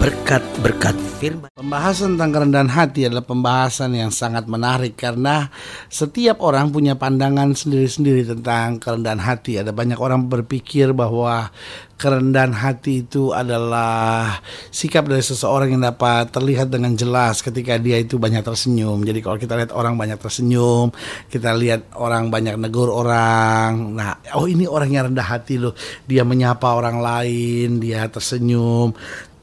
berkat-berkat firman. Pembahasan tentang kerendahan hati adalah pembahasan yang sangat menarik karena setiap orang punya pandangan sendiri-sendiri tentang kerendahan hati. Ada banyak orang berpikir bahwa kerendahan hati itu adalah sikap dari seseorang yang dapat terlihat dengan jelas ketika dia itu banyak tersenyum. Jadi kalau kita lihat orang banyak tersenyum, kita lihat orang banyak negur orang. Nah, oh ini orangnya rendah hati loh. Dia menyapa orang lain, dia tersenyum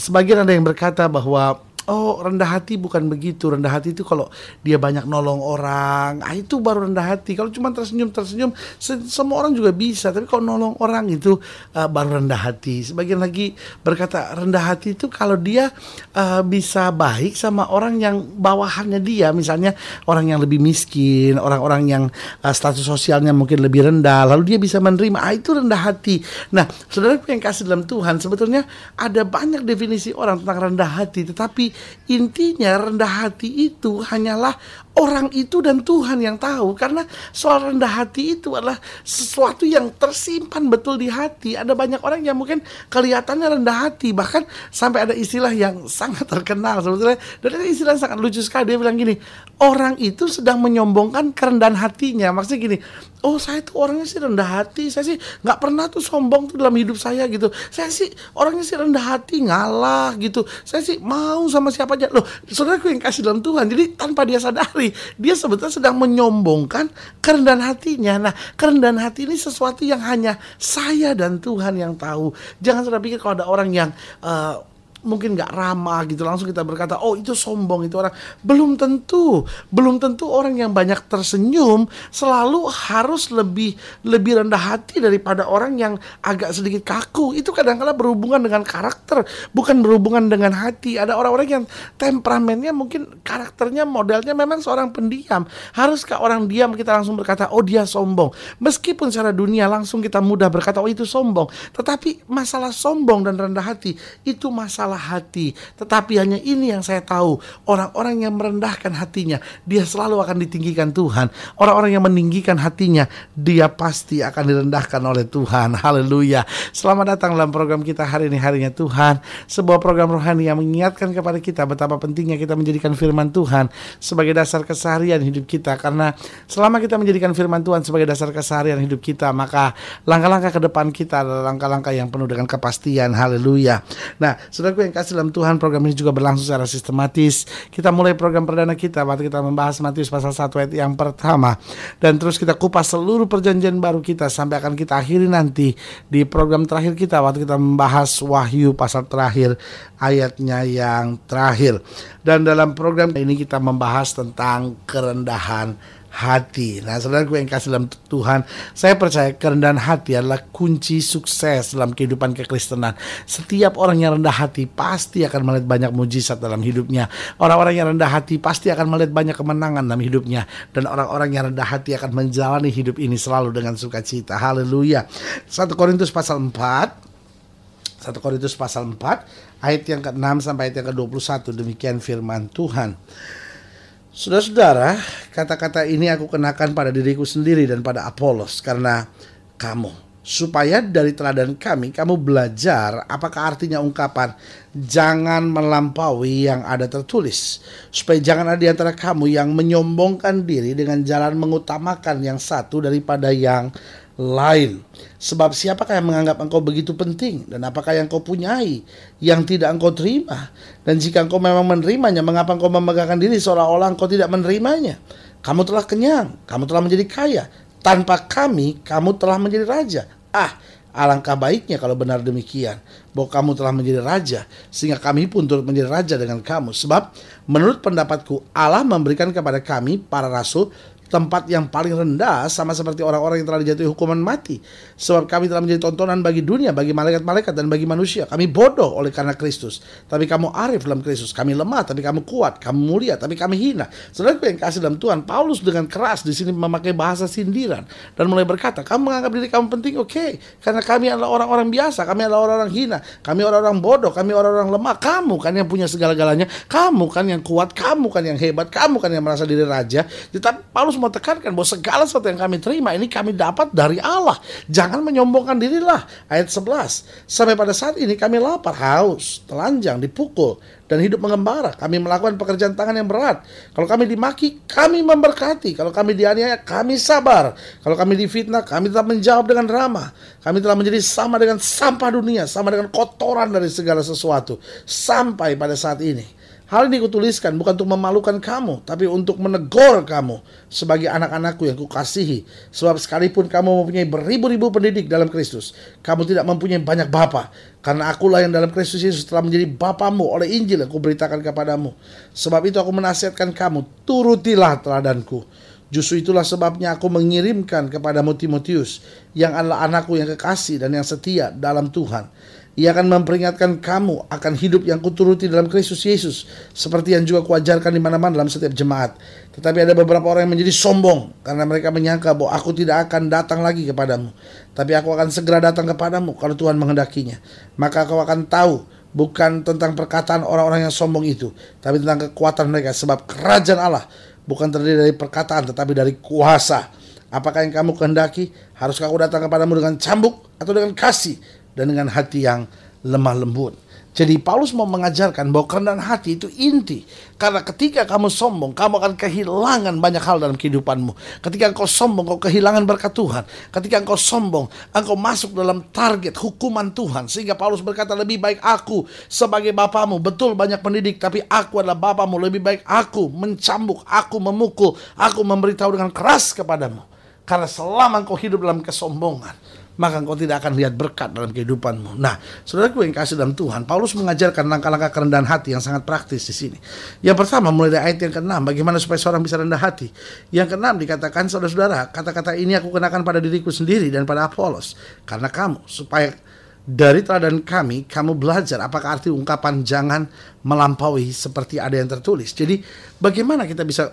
sebagian ada yang berkata bahwa Oh rendah hati bukan begitu rendah hati itu kalau dia banyak nolong orang ah itu baru rendah hati kalau cuma tersenyum tersenyum se semua orang juga bisa tapi kalau nolong orang itu uh, baru rendah hati sebagian lagi berkata rendah hati itu kalau dia uh, bisa baik sama orang yang bawahannya dia misalnya orang yang lebih miskin orang-orang yang uh, status sosialnya mungkin lebih rendah lalu dia bisa menerima ah itu rendah hati nah saudara yang kasih dalam Tuhan sebetulnya ada banyak definisi orang tentang rendah hati tetapi Intinya rendah hati itu hanyalah orang itu dan Tuhan yang tahu karena soal rendah hati itu adalah sesuatu yang tersimpan betul di hati ada banyak orang yang mungkin kelihatannya rendah hati bahkan sampai ada istilah yang sangat terkenal sebetulnya dan ada istilah yang sangat lucu sekali dia bilang gini orang itu sedang menyombongkan kerendahan hatinya maksudnya gini oh saya tuh orangnya sih rendah hati saya sih nggak pernah tuh sombong tuh dalam hidup saya gitu saya sih orangnya sih rendah hati ngalah gitu saya sih mau sama siapa aja loh saudaraku yang kasih dalam Tuhan jadi tanpa dia sadar. Dia sebetulnya sedang menyombongkan kerendahan hatinya. Nah, kerendahan hati ini sesuatu yang hanya saya dan Tuhan yang tahu. Jangan saudara pikir kalau ada orang yang uh, mungkin nggak ramah gitu langsung kita berkata oh itu sombong itu orang belum tentu belum tentu orang yang banyak tersenyum selalu harus lebih lebih rendah hati daripada orang yang agak sedikit kaku itu kadang-kala berhubungan dengan karakter bukan berhubungan dengan hati ada orang-orang yang temperamennya mungkin karakternya modelnya memang seorang pendiam haruskah orang diam kita langsung berkata oh dia sombong meskipun secara dunia langsung kita mudah berkata oh itu sombong tetapi masalah sombong dan rendah hati itu masalah masalah hati, tetapi hanya ini yang saya tahu, orang-orang yang merendahkan hatinya, dia selalu akan ditinggikan Tuhan. Orang-orang yang meninggikan hatinya, dia pasti akan direndahkan oleh Tuhan. Haleluya. Selamat datang dalam program kita hari ini harinya Tuhan, sebuah program rohani yang mengingatkan kepada kita betapa pentingnya kita menjadikan firman Tuhan sebagai dasar keseharian hidup kita karena selama kita menjadikan firman Tuhan sebagai dasar keseharian hidup kita, maka langkah-langkah ke depan kita adalah langkah-langkah yang penuh dengan kepastian. Haleluya. Nah, sudah yang kasih dalam Tuhan program ini juga berlangsung secara sistematis Kita mulai program perdana kita waktu kita membahas Matius pasal 1 ayat yang pertama Dan terus kita kupas seluruh perjanjian baru kita Sampai akan kita akhiri nanti di program terakhir kita Waktu kita membahas Wahyu pasal terakhir ayatnya yang terakhir Dan dalam program ini kita membahas tentang kerendahan hati. Nah, saudaraku yang kasih dalam Tuhan, saya percaya kerendahan hati adalah kunci sukses dalam kehidupan kekristenan. Setiap orang yang rendah hati pasti akan melihat banyak mujizat dalam hidupnya. Orang-orang yang rendah hati pasti akan melihat banyak kemenangan dalam hidupnya. Dan orang-orang yang rendah hati akan menjalani hidup ini selalu dengan sukacita. Haleluya. 1 Korintus pasal 4 1 Korintus pasal 4 ayat yang ke-6 sampai ayat yang ke-21 demikian firman Tuhan. Saudara-saudara, kata-kata ini aku kenakan pada diriku sendiri dan pada Apolos karena kamu. Supaya dari teladan kami, kamu belajar apakah artinya ungkapan jangan melampaui yang ada tertulis. Supaya jangan ada di antara kamu yang menyombongkan diri dengan jalan mengutamakan yang satu daripada yang lain. Sebab siapakah yang menganggap engkau begitu penting dan apakah yang kau punyai yang tidak engkau terima? Dan jika engkau memang menerimanya, mengapa engkau memegahkan diri seolah-olah engkau tidak menerimanya? Kamu telah kenyang, kamu telah menjadi kaya. Tanpa kami, kamu telah menjadi raja. Ah, Alangkah baiknya kalau benar demikian, bahwa kamu telah menjadi raja, sehingga kami pun turut menjadi raja dengan kamu. Sebab, menurut pendapatku, Allah memberikan kepada kami, para rasul, tempat yang paling rendah sama seperti orang-orang yang telah dijatuhi hukuman mati. Sebab kami telah menjadi tontonan bagi dunia, bagi malaikat-malaikat dan bagi manusia. Kami bodoh oleh karena Kristus, tapi kamu arif dalam Kristus. Kami lemah, tapi kamu kuat. Kamu mulia, tapi kami hina. Sedangkan yang kasih dalam Tuhan, Paulus dengan keras di sini memakai bahasa sindiran dan mulai berkata, kamu menganggap diri kamu penting, oke, okay. karena kami adalah orang-orang biasa, kami adalah orang-orang hina, kami orang-orang bodoh, kami orang-orang lemah. Kamu kan yang punya segala-galanya, kamu kan yang kuat, kamu kan yang hebat, kamu kan yang merasa diri raja. Tetapi Paulus mau tekankan bahwa segala sesuatu yang kami terima ini kami dapat dari Allah. Jangan menyombongkan dirilah. Ayat 11. Sampai pada saat ini kami lapar, haus, telanjang, dipukul, dan hidup mengembara. Kami melakukan pekerjaan tangan yang berat. Kalau kami dimaki, kami memberkati. Kalau kami dianiaya, kami sabar. Kalau kami difitnah, kami tetap menjawab dengan ramah. Kami telah menjadi sama dengan sampah dunia, sama dengan kotoran dari segala sesuatu. Sampai pada saat ini Hal ini kutuliskan bukan untuk memalukan kamu, tapi untuk menegur kamu sebagai anak-anakku yang kukasihi. Sebab sekalipun kamu mempunyai beribu-ribu pendidik dalam Kristus, kamu tidak mempunyai banyak bapa. Karena akulah yang dalam Kristus Yesus telah menjadi bapamu oleh Injil yang kuberitakan kepadamu. Sebab itu aku menasihatkan kamu, turutilah teladanku. Justru itulah sebabnya aku mengirimkan kepadamu Timotius, yang adalah anakku yang kekasih dan yang setia dalam Tuhan ia akan memperingatkan kamu akan hidup yang kuturuti dalam Kristus Yesus, seperti yang juga kuajarkan di mana-mana dalam setiap jemaat. Tetapi ada beberapa orang yang menjadi sombong karena mereka menyangka bahwa aku tidak akan datang lagi kepadamu, tapi aku akan segera datang kepadamu kalau Tuhan menghendakinya. Maka kau akan tahu bukan tentang perkataan orang-orang yang sombong itu, tapi tentang kekuatan mereka sebab kerajaan Allah bukan terdiri dari perkataan tetapi dari kuasa. Apakah yang kamu kehendaki? Haruskah aku datang kepadamu dengan cambuk atau dengan kasih dan dengan hati yang lemah lembut. Jadi Paulus mau mengajarkan bahwa kerendahan hati itu inti. Karena ketika kamu sombong, kamu akan kehilangan banyak hal dalam kehidupanmu. Ketika engkau sombong, engkau kehilangan berkat Tuhan. Ketika engkau sombong, engkau masuk dalam target hukuman Tuhan. Sehingga Paulus berkata, lebih baik aku sebagai bapamu. Betul banyak pendidik, tapi aku adalah bapamu. Lebih baik aku mencambuk, aku memukul, aku memberitahu dengan keras kepadamu. Karena selama engkau hidup dalam kesombongan, maka engkau tidak akan lihat berkat dalam kehidupanmu. Nah, saudaraku yang kasih dalam Tuhan, Paulus mengajarkan langkah-langkah kerendahan hati yang sangat praktis di sini. Yang pertama, mulai dari ayat yang ke-6, bagaimana supaya seorang bisa rendah hati. Yang ke-6 dikatakan, saudara-saudara, kata-kata ini aku kenakan pada diriku sendiri dan pada Apolos, karena kamu, supaya dari teladan kami, kamu belajar apakah arti ungkapan jangan melampaui seperti ada yang tertulis. Jadi, bagaimana kita bisa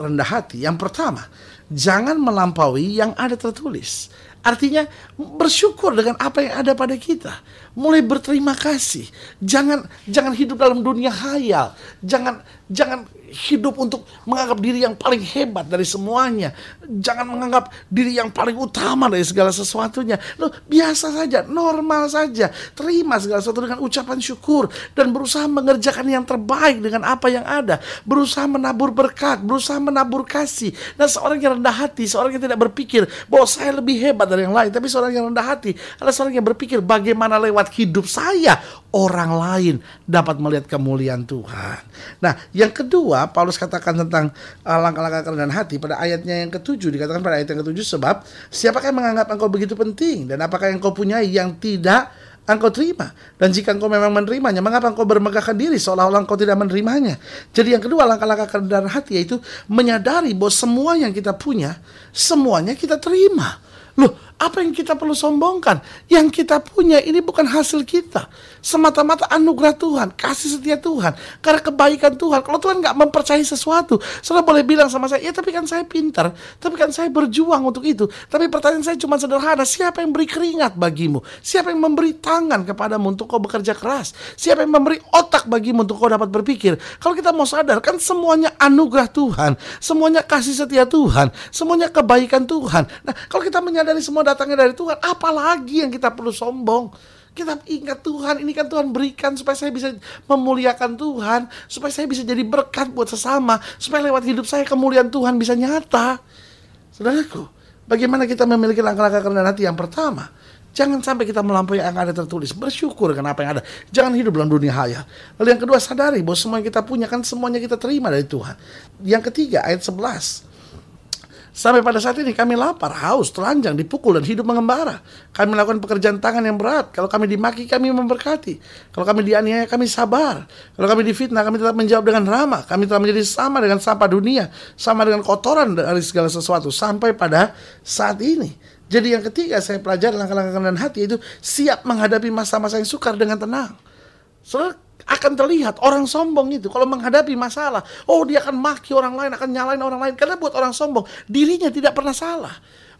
rendah hati? Yang pertama, jangan melampaui yang ada tertulis. Artinya bersyukur dengan apa yang ada pada kita mulai berterima kasih. Jangan jangan hidup dalam dunia khayal. Jangan jangan hidup untuk menganggap diri yang paling hebat dari semuanya. Jangan menganggap diri yang paling utama dari segala sesuatunya. lo biasa saja, normal saja. Terima segala sesuatu dengan ucapan syukur dan berusaha mengerjakan yang terbaik dengan apa yang ada. Berusaha menabur berkat, berusaha menabur kasih. nah seorang yang rendah hati, seorang yang tidak berpikir bahwa saya lebih hebat dari yang lain, tapi seorang yang rendah hati adalah seorang yang berpikir bagaimana lewat lewat hidup saya orang lain dapat melihat kemuliaan Tuhan. Nah, yang kedua Paulus katakan tentang uh, langkah-langkah kerendahan hati pada ayatnya yang ketujuh dikatakan pada ayat yang ketujuh sebab siapakah yang menganggap engkau begitu penting dan apakah yang kau punyai yang tidak engkau terima dan jika engkau memang menerimanya mengapa engkau bermegahkan diri seolah-olah engkau tidak menerimanya jadi yang kedua langkah-langkah kerendahan hati yaitu menyadari bahwa semua yang kita punya semuanya kita terima loh apa yang kita perlu sombongkan? Yang kita punya ini bukan hasil kita. Semata-mata anugerah Tuhan, kasih setia Tuhan, karena kebaikan Tuhan. Kalau Tuhan nggak mempercayai sesuatu, saudara boleh bilang sama saya, ya tapi kan saya pintar, tapi kan saya berjuang untuk itu. Tapi pertanyaan saya cuma sederhana, siapa yang beri keringat bagimu? Siapa yang memberi tangan kepadamu untuk kau bekerja keras? Siapa yang memberi otak bagimu untuk kau dapat berpikir? Kalau kita mau sadar, kan semuanya anugerah Tuhan, semuanya kasih setia Tuhan, semuanya kebaikan Tuhan. Nah, kalau kita menyadari semua datangnya dari Tuhan, apalagi yang kita perlu sombong. Kita ingat Tuhan, ini kan Tuhan berikan supaya saya bisa memuliakan Tuhan, supaya saya bisa jadi berkat buat sesama, supaya lewat hidup saya kemuliaan Tuhan bisa nyata. Saudaraku, bagaimana kita memiliki langkah-langkah kerendahan hati yang pertama? Jangan sampai kita melampaui yang ada tertulis. Bersyukur dengan apa yang ada. Jangan hidup dalam dunia haya. Lalu yang kedua, sadari bahwa semua yang kita punya kan semuanya kita terima dari Tuhan. Yang ketiga, ayat 11. Sampai pada saat ini kami lapar, haus, telanjang, dipukul dan hidup mengembara. Kami melakukan pekerjaan tangan yang berat. Kalau kami dimaki, kami memberkati. Kalau kami dianiaya, kami sabar. Kalau kami difitnah, kami tetap menjawab dengan ramah. Kami telah menjadi sama dengan sampah dunia, sama dengan kotoran dari segala sesuatu sampai pada saat ini. Jadi yang ketiga saya pelajari langkah-langkah dan hati itu siap menghadapi masa-masa yang sukar dengan tenang. Soalnya akan terlihat orang sombong itu kalau menghadapi masalah, oh dia akan maki orang lain, akan nyalain orang lain karena buat orang sombong dirinya tidak pernah salah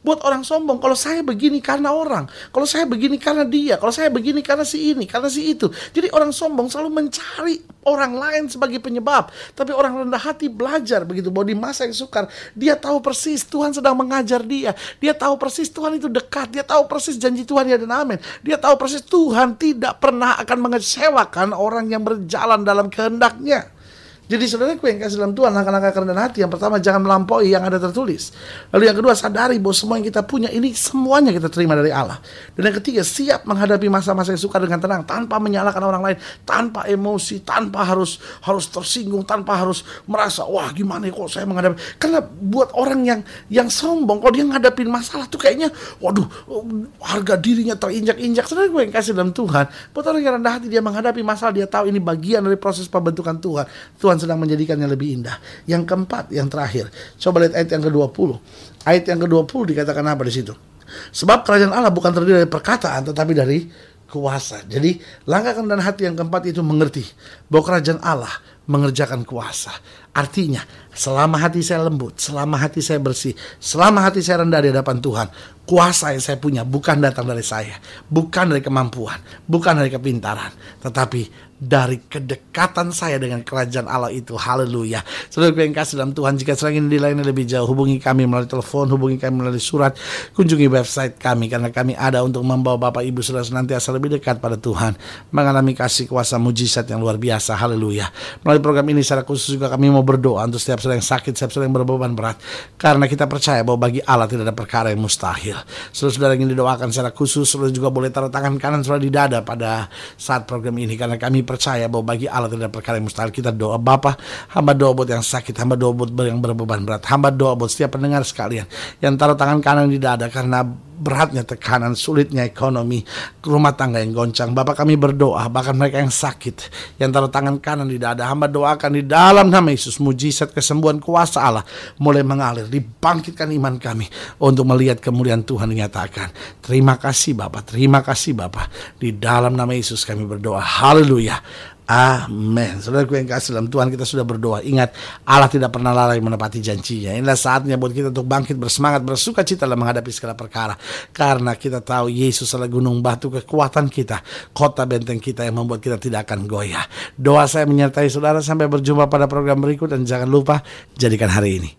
buat orang sombong. Kalau saya begini karena orang, kalau saya begini karena dia, kalau saya begini karena si ini, karena si itu. Jadi orang sombong selalu mencari orang lain sebagai penyebab. Tapi orang rendah hati belajar begitu bahwa di masa yang sukar dia tahu persis Tuhan sedang mengajar dia. Dia tahu persis Tuhan itu dekat, dia tahu persis janji Tuhan ya dan amin. Dia tahu persis Tuhan tidak pernah akan mengecewakan orang yang berjalan dalam kehendaknya. Jadi saudaraku yang kasih dalam Tuhan, langkah-langkah kerendahan hati. Yang pertama, jangan melampaui yang ada tertulis. Lalu yang kedua, sadari bahwa semua yang kita punya ini semuanya kita terima dari Allah. Dan yang ketiga, siap menghadapi masa-masa yang suka dengan tenang, tanpa menyalahkan orang lain, tanpa emosi, tanpa harus harus tersinggung, tanpa harus merasa, wah gimana ya kok saya menghadapi. Karena buat orang yang yang sombong, kalau dia menghadapi masalah tuh kayaknya, waduh, harga dirinya terinjak-injak. Saudara yang kasih dalam Tuhan, buat orang yang rendah hati, dia menghadapi masalah, dia tahu ini bagian dari proses pembentukan Tuhan. Tuhan Tuhan sedang menjadikannya lebih indah. Yang keempat, yang terakhir. Coba lihat ayat yang ke-20. Ayat yang ke-20 dikatakan apa di situ? Sebab kerajaan Allah bukan terdiri dari perkataan tetapi dari kuasa. Jadi langkah dan hati yang keempat itu mengerti bahwa kerajaan Allah mengerjakan kuasa. Artinya, selama hati saya lembut, selama hati saya bersih, selama hati saya rendah di hadapan Tuhan, kuasa yang saya punya bukan datang dari saya, bukan dari kemampuan, bukan dari kepintaran, tetapi dari kedekatan saya dengan kerajaan Allah itu. Haleluya. Saudara yang kasih dalam Tuhan, jika sering ini dilayani lebih jauh, hubungi kami melalui telepon, hubungi kami melalui surat, kunjungi website kami, karena kami ada untuk membawa Bapak Ibu Saudara senantiasa lebih dekat pada Tuhan, mengalami kasih kuasa mujizat yang luar biasa. Haleluya. Melalui Melalui program ini secara khusus juga kami mau berdoa untuk setiap saudara yang sakit, setiap saudara yang berbeban berat. Karena kita percaya bahwa bagi Allah tidak ada perkara yang mustahil. Seluruh saudara yang didoakan secara khusus, seluruh juga boleh taruh tangan kanan saudara di dada pada saat program ini. Karena kami percaya bahwa bagi Allah tidak ada perkara yang mustahil. Kita doa Bapa, hamba doa buat yang sakit, hamba doa buat yang berbeban berat, hamba doa buat setiap pendengar sekalian yang taruh tangan kanan di dada karena beratnya tekanan, sulitnya ekonomi, rumah tangga yang goncang. Bapak kami berdoa, bahkan mereka yang sakit, yang taruh tangan kanan tidak ada hamba doakan di dalam nama Yesus mujizat kesembuhan kuasa Allah mulai mengalir, dibangkitkan iman kami untuk melihat kemuliaan Tuhan dinyatakan. Terima kasih Bapak, terima kasih Bapak. Di dalam nama Yesus kami berdoa. Haleluya. Amin. Saudaraku yang kasih dalam Tuhan kita sudah berdoa. Ingat Allah tidak pernah lalai menepati janjinya. Inilah saatnya buat kita untuk bangkit bersemangat, bersuka cita dalam menghadapi segala perkara. Karena kita tahu Yesus adalah gunung batu kekuatan kita, kota benteng kita yang membuat kita tidak akan goyah. Doa saya menyertai saudara sampai berjumpa pada program berikut dan jangan lupa jadikan hari ini